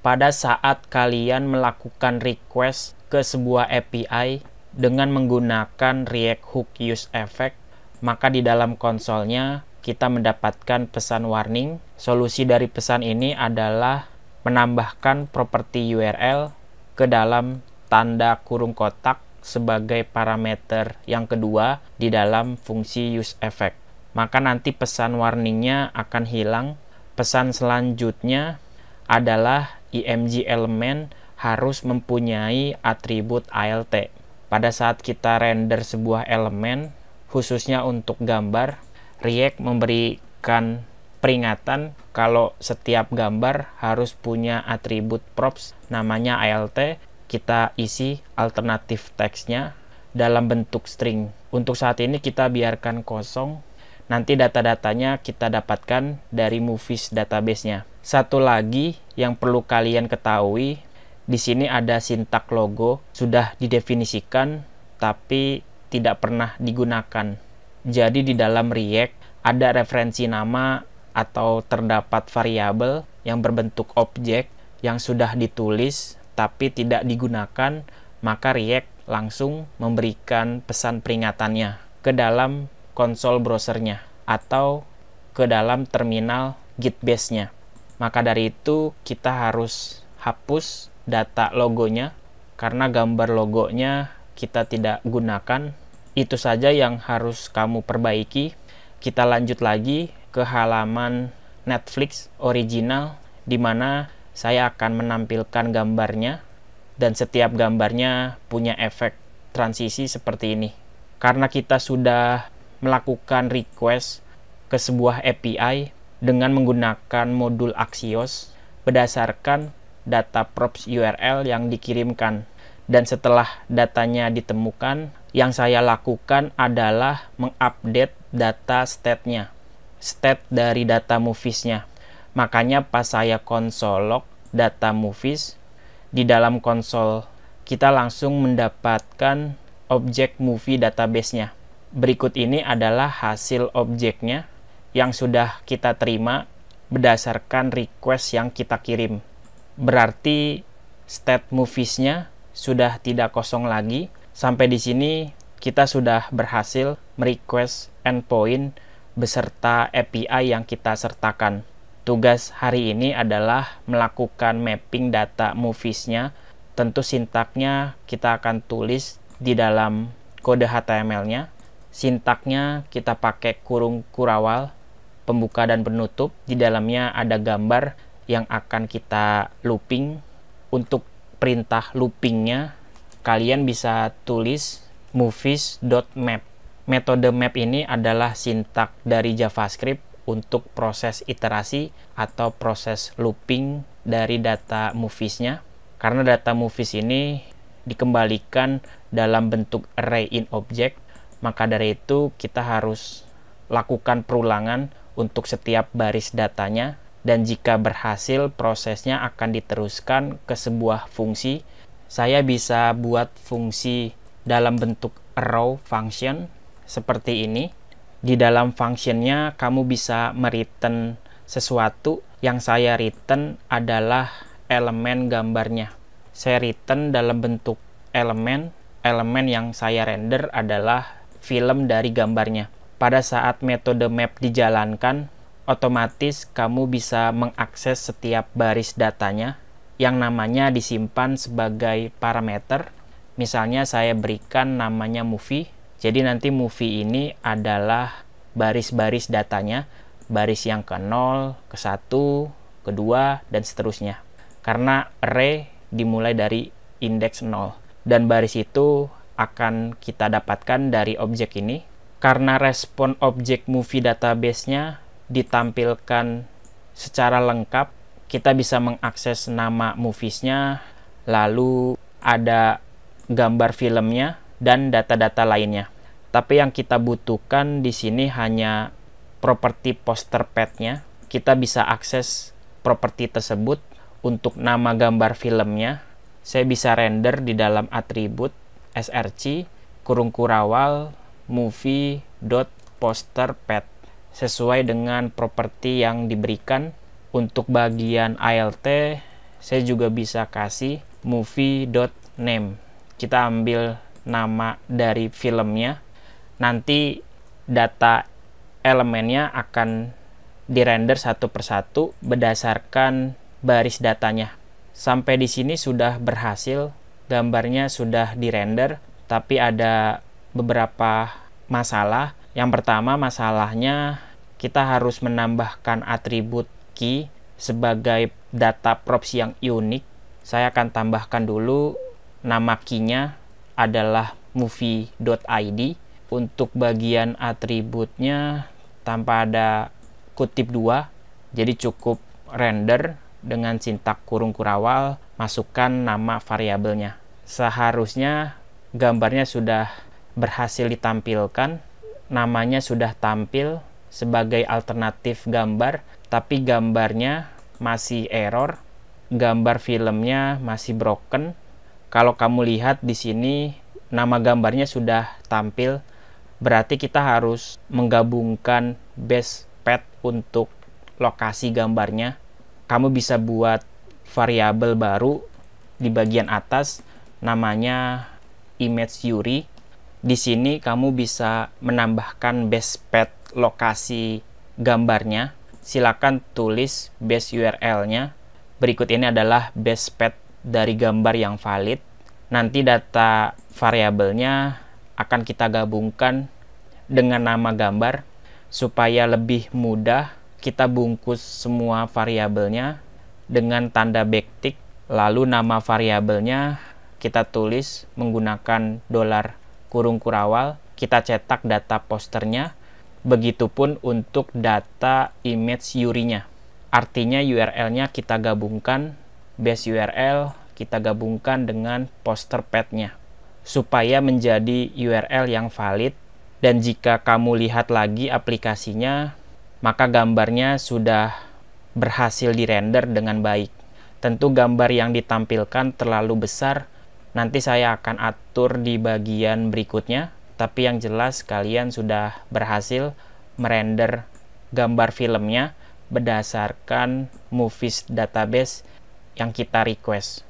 pada saat kalian melakukan request ke sebuah API dengan menggunakan React Hook Use Effect, maka di dalam konsolnya kita mendapatkan pesan warning. Solusi dari pesan ini adalah menambahkan properti URL ke dalam tanda kurung kotak sebagai parameter yang kedua di dalam fungsi use effect. Maka nanti pesan warningnya akan hilang. Pesan selanjutnya adalah IMG elemen harus mempunyai atribut ALT. Pada saat kita render sebuah elemen, khususnya untuk gambar, React memberikan peringatan kalau setiap gambar harus punya atribut props namanya ALT. Kita isi alternatif teksnya dalam bentuk string. Untuk saat ini kita biarkan kosong. Nanti data-datanya kita dapatkan dari movies database-nya. Satu lagi yang perlu kalian ketahui, di sini ada sintak logo sudah didefinisikan tapi tidak pernah digunakan. Jadi di dalam React ada referensi nama atau terdapat variabel yang berbentuk objek yang sudah ditulis tapi tidak digunakan, maka React langsung memberikan pesan peringatannya ke dalam konsol browsernya atau ke dalam terminal base nya maka dari itu kita harus hapus data logonya karena gambar logonya kita tidak gunakan. Itu saja yang harus kamu perbaiki. Kita lanjut lagi ke halaman Netflix original di mana saya akan menampilkan gambarnya dan setiap gambarnya punya efek transisi seperti ini. Karena kita sudah melakukan request ke sebuah API, dengan menggunakan modul Axios berdasarkan data props URL yang dikirimkan. Dan setelah datanya ditemukan, yang saya lakukan adalah mengupdate data state-nya, state dari data movies-nya. Makanya pas saya konsol log data movies, di dalam konsol kita langsung mendapatkan objek movie database-nya. Berikut ini adalah hasil objeknya yang sudah kita terima berdasarkan request yang kita kirim. Berarti state movies-nya sudah tidak kosong lagi. Sampai di sini kita sudah berhasil merequest endpoint beserta API yang kita sertakan. Tugas hari ini adalah melakukan mapping data movies-nya. Tentu sintaknya kita akan tulis di dalam kode HTML-nya. Sintaknya kita pakai kurung kurawal pembuka dan penutup. Di dalamnya ada gambar yang akan kita looping. Untuk perintah loopingnya, kalian bisa tulis movies.map. Metode map ini adalah sintak dari JavaScript untuk proses iterasi atau proses looping dari data moviesnya. Karena data movies ini dikembalikan dalam bentuk array in object, maka dari itu kita harus lakukan perulangan untuk setiap baris datanya dan jika berhasil prosesnya akan diteruskan ke sebuah fungsi. Saya bisa buat fungsi dalam bentuk ROW function seperti ini. Di dalam functionnya kamu bisa meriten sesuatu yang saya return adalah elemen gambarnya. Saya return dalam bentuk elemen, elemen yang saya render adalah film dari gambarnya pada saat metode map dijalankan, otomatis kamu bisa mengakses setiap baris datanya yang namanya disimpan sebagai parameter. Misalnya saya berikan namanya movie. Jadi nanti movie ini adalah baris-baris datanya, baris yang ke 0, ke 1, ke 2 dan seterusnya. Karena array dimulai dari indeks 0 dan baris itu akan kita dapatkan dari objek ini karena respon objek movie database-nya ditampilkan secara lengkap, kita bisa mengakses nama movies-nya, lalu ada gambar filmnya dan data-data lainnya. Tapi yang kita butuhkan di sini hanya properti poster pad-nya. Kita bisa akses properti tersebut untuk nama gambar filmnya. Saya bisa render di dalam atribut src kurung kurawal movie.posterpad sesuai dengan properti yang diberikan. Untuk bagian ALT, saya juga bisa kasih movie.name. Kita ambil nama dari filmnya. Nanti data elemennya akan dirender satu persatu berdasarkan baris datanya. Sampai di sini sudah berhasil, gambarnya sudah dirender, tapi ada beberapa masalah. Yang pertama masalahnya kita harus menambahkan atribut key sebagai data props yang unik. Saya akan tambahkan dulu nama key-nya adalah movie.id. Untuk bagian atributnya tanpa ada kutip dua, jadi cukup render dengan sintak kurung kurawal, masukkan nama variabelnya. Seharusnya gambarnya sudah berhasil ditampilkan, namanya sudah tampil sebagai alternatif gambar, tapi gambarnya masih error, gambar filmnya masih broken. Kalau kamu lihat di sini nama gambarnya sudah tampil, berarti kita harus menggabungkan base pad untuk lokasi gambarnya. Kamu bisa buat variabel baru di bagian atas namanya image Yuri di sini kamu bisa menambahkan base path lokasi gambarnya. Silakan tulis base URL-nya. Berikut ini adalah base path dari gambar yang valid. Nanti data variabelnya akan kita gabungkan dengan nama gambar supaya lebih mudah kita bungkus semua variabelnya dengan tanda backtick lalu nama variabelnya kita tulis menggunakan dolar kurung kurawal, kita cetak data posternya, begitupun untuk data image URI-nya. Artinya URL-nya kita gabungkan, base URL kita gabungkan dengan poster pad-nya, supaya menjadi URL yang valid, dan jika kamu lihat lagi aplikasinya, maka gambarnya sudah berhasil dirender dengan baik. Tentu gambar yang ditampilkan terlalu besar, Nanti saya akan atur di bagian berikutnya, tapi yang jelas kalian sudah berhasil merender gambar filmnya berdasarkan movies database yang kita request.